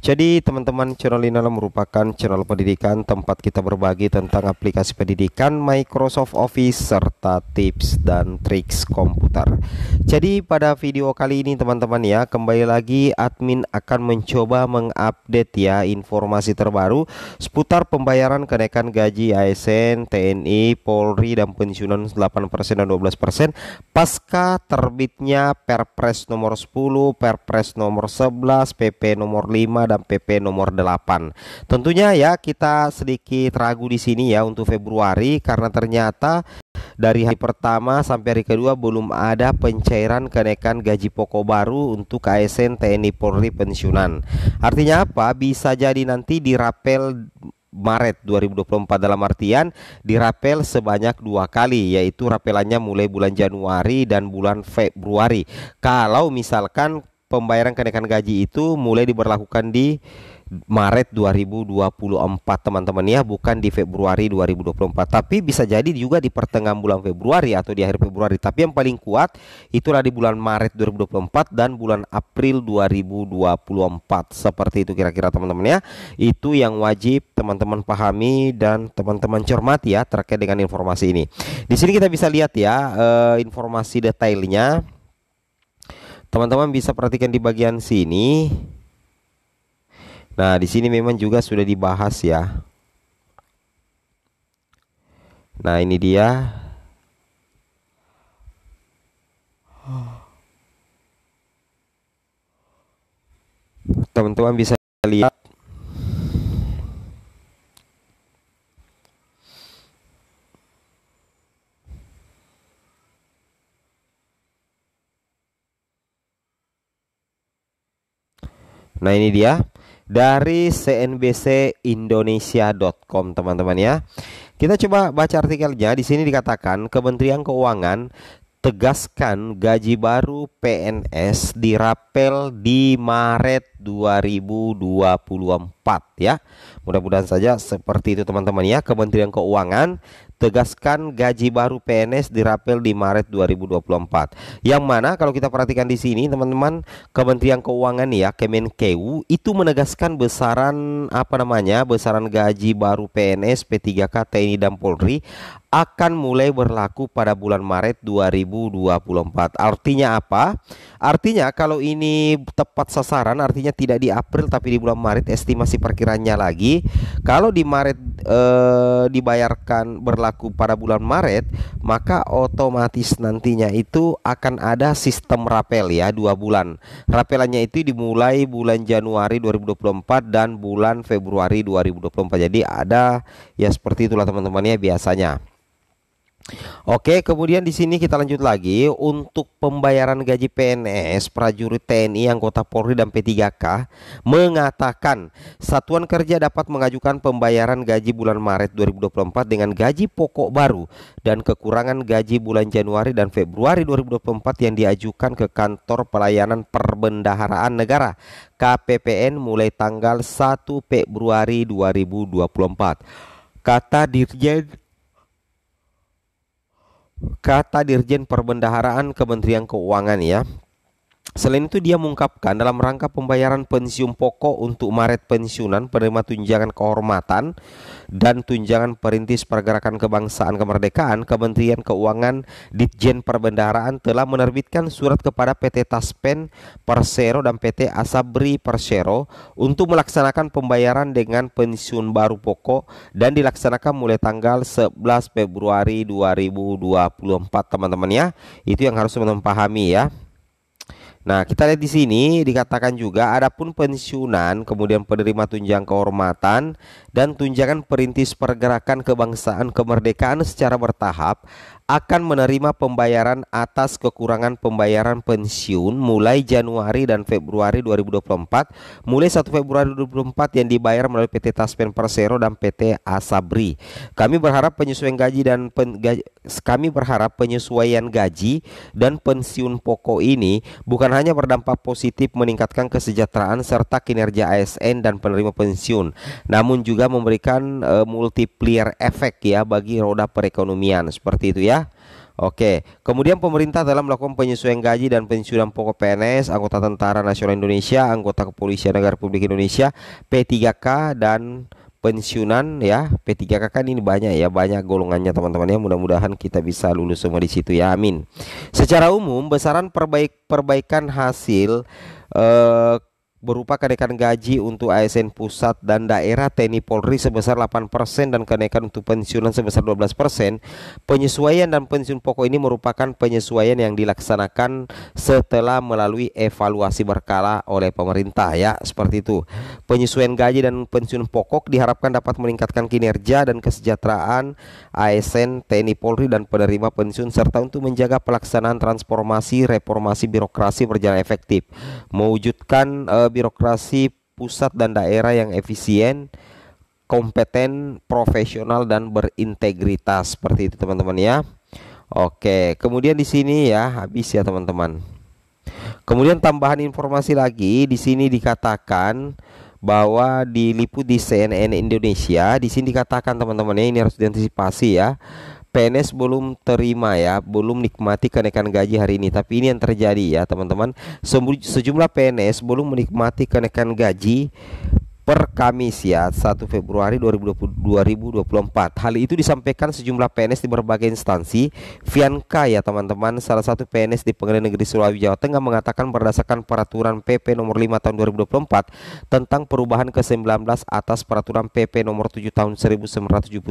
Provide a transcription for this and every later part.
jadi teman-teman channel Linala merupakan channel pendidikan tempat kita berbagi tentang aplikasi pendidikan Microsoft Office serta tips dan triks komputer Jadi pada video kali ini teman-teman ya kembali lagi admin akan mencoba mengupdate ya informasi terbaru Seputar pembayaran kenaikan gaji ASN, TNI, Polri dan pensiunan 8% dan 12% Pasca terbitnya Perpres nomor 10, Perpres nomor 11, PP nomor 5 dan PP nomor 8. Tentunya ya kita sedikit ragu di sini ya untuk Februari karena ternyata dari hari pertama sampai hari kedua belum ada pencairan kenaikan gaji pokok baru untuk ASN TNI Polri pensiunan. Artinya apa? Bisa jadi nanti dirapel Maret 2024 dalam artian dirapel sebanyak dua kali yaitu rapelannya mulai bulan Januari dan bulan Februari kalau misalkan pembayaran kenaikan gaji itu mulai diberlakukan di Maret 2024 teman-teman ya bukan di Februari 2024 tapi bisa jadi juga di pertengahan bulan Februari atau di akhir Februari tapi yang paling kuat itulah di bulan Maret 2024 dan bulan April 2024 seperti itu kira-kira teman-teman ya itu yang wajib teman-teman pahami dan teman-teman cermati ya terkait dengan informasi ini di sini kita bisa lihat ya eh, informasi detailnya Teman-teman bisa perhatikan di bagian sini. Nah, di sini memang juga sudah dibahas ya. Nah, ini dia. Teman-teman bisa lihat Nah ini dia dari cnbcindonesia.com teman-teman ya. Kita coba baca artikelnya. Di sini dikatakan Kementerian Keuangan tegaskan gaji baru PNS dirapel di Maret 2024 ya. Mudah-mudahan saja seperti itu teman-teman ya. Kementerian Keuangan tegaskan gaji baru PNS dirapel di Maret 2024. Yang mana kalau kita perhatikan di sini teman-teman Kementerian Keuangan ya Kemenkeu itu menegaskan besaran apa namanya besaran gaji baru PNS P3K TNI dan Polri akan mulai berlaku pada bulan Maret 2024. Artinya apa? Artinya kalau ini tepat sasaran artinya tidak di April tapi di bulan Maret estimasi perkiranya lagi kalau di Maret eh, dibayarkan berlaku berlaku pada bulan Maret, maka otomatis nantinya itu akan ada sistem rapel ya dua bulan. Rapelannya itu dimulai bulan Januari 2024 dan bulan Februari 2024. Jadi ada ya seperti itulah teman-teman ya biasanya. Oke, kemudian di sini kita lanjut lagi untuk pembayaran gaji PNS prajurit TNI anggota Polri dan P3K mengatakan satuan kerja dapat mengajukan pembayaran gaji bulan Maret 2024 dengan gaji pokok baru dan kekurangan gaji bulan Januari dan Februari 2024 yang diajukan ke kantor pelayanan perbendaharaan negara KPPN mulai tanggal 1 Februari 2024. Kata Dirjen kata Dirjen Perbendaharaan Kementerian Keuangan ya Selain itu dia mengungkapkan dalam rangka pembayaran pensiun pokok untuk Maret pensiunan penerima tunjangan kehormatan dan tunjangan perintis pergerakan kebangsaan kemerdekaan Kementerian Keuangan Ditjen Perbendaharaan telah menerbitkan surat kepada PT Taspen Persero dan PT Asabri Persero untuk melaksanakan pembayaran dengan pensiun baru pokok dan dilaksanakan mulai tanggal 11 Februari 2024 teman-teman ya itu yang harus teman-teman pahami ya Nah, kita lihat di sini dikatakan juga adapun pensiunan, kemudian penerima tunjangan kehormatan dan tunjangan perintis pergerakan kebangsaan kemerdekaan secara bertahap akan menerima pembayaran atas kekurangan pembayaran pensiun mulai Januari dan Februari 2024, mulai 1 Februari 2024 yang dibayar melalui PT Taspen Persero dan PT Asabri. Kami berharap penyesuaian gaji dan pen, gaji, kami berharap penyesuaian gaji dan pensiun pokok ini bukan Bukan hanya berdampak positif meningkatkan kesejahteraan serta kinerja ASN dan penerima pensiun, namun juga memberikan e, multiplier efek ya bagi roda perekonomian seperti itu ya. Oke, kemudian pemerintah dalam melakukan penyesuaian gaji dan pensiunan pokok PNS, anggota Tentara Nasional Indonesia, anggota Kepolisian Negara Republik Indonesia, P3K dan pensiunan ya P3K kan ini banyak ya banyak golongannya teman-teman ya mudah-mudahan kita bisa lulus semua di situ ya amin secara umum besaran perbaik perbaikan hasil eh, berupa kenaikan gaji untuk ASN pusat dan daerah TNI Polri sebesar 8% dan kenaikan untuk pensiunan sebesar 12%. Penyesuaian dan pensiun pokok ini merupakan penyesuaian yang dilaksanakan setelah melalui evaluasi berkala oleh pemerintah ya, seperti itu. Penyesuaian gaji dan pensiun pokok diharapkan dapat meningkatkan kinerja dan kesejahteraan ASN TNI Polri dan penerima pensiun serta untuk menjaga pelaksanaan transformasi reformasi birokrasi berjalan efektif. Mewujudkan eh, birokrasi pusat dan daerah yang efisien, kompeten, profesional dan berintegritas seperti itu teman-teman ya. Oke, kemudian di sini ya habis ya teman-teman. Kemudian tambahan informasi lagi di sini dikatakan bahwa diliput di CNN Indonesia, di sini dikatakan teman-teman ya ini harus diantisipasi ya PNS belum terima ya, belum nikmati kenaikan gaji hari ini. Tapi ini yang terjadi ya, teman-teman. Sejumlah PNS belum menikmati kenaikan gaji per Kamis ya 1 Februari 2024 Hal itu disampaikan sejumlah PNS di berbagai instansi Fianka ya teman-teman salah satu PNS di pengadilan negeri Sulawesi Jawa Tengah mengatakan berdasarkan peraturan PP nomor 5 tahun 2024 tentang perubahan ke-19 atas peraturan PP nomor 7 tahun 1977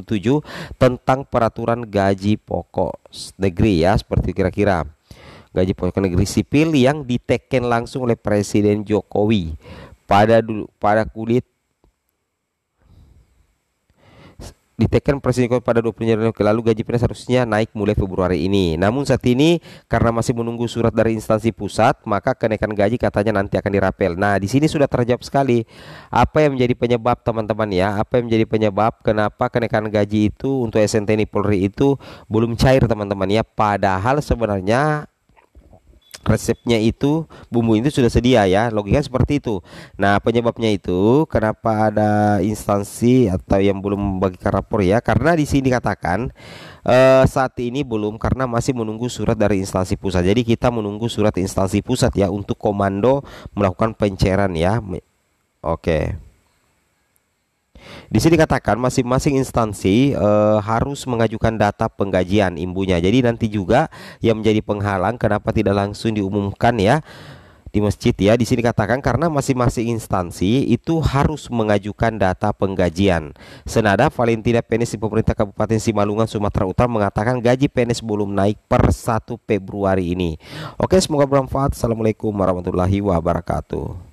tentang peraturan gaji pokok negeri ya seperti kira-kira gaji pokok negeri sipil yang diteken langsung oleh Presiden Jokowi pada dulu pada kulit diteken Presiden Jokowi pada 20 Januari lalu gaji pns harusnya naik mulai Februari ini. Namun saat ini karena masih menunggu surat dari instansi pusat, maka kenaikan gaji katanya nanti akan dirapel. Nah, di sini sudah terjawab sekali apa yang menjadi penyebab teman-teman ya, apa yang menjadi penyebab kenapa kenaikan gaji itu untuk SNTNI Polri itu belum cair teman-teman ya. Padahal sebenarnya resepnya itu bumbu itu sudah sedia ya logika seperti itu nah penyebabnya itu kenapa ada instansi atau yang belum membagikan rapor ya karena di sini dikatakan eh, saat ini belum karena masih menunggu surat dari instansi pusat jadi kita menunggu surat instansi pusat ya untuk komando melakukan pencairan ya oke okay. Di sini katakan masing-masing instansi e, harus mengajukan data penggajian imbunya. Jadi nanti juga yang menjadi penghalang kenapa tidak langsung diumumkan ya di masjid ya. Di sini katakan karena masing-masing instansi itu harus mengajukan data penggajian. Senada Valentina Penis di pemerintah Kabupaten Simalungan Sumatera Utara mengatakan gaji Penis belum naik per 1 Februari ini. Oke, semoga bermanfaat. Assalamualaikum warahmatullahi wabarakatuh.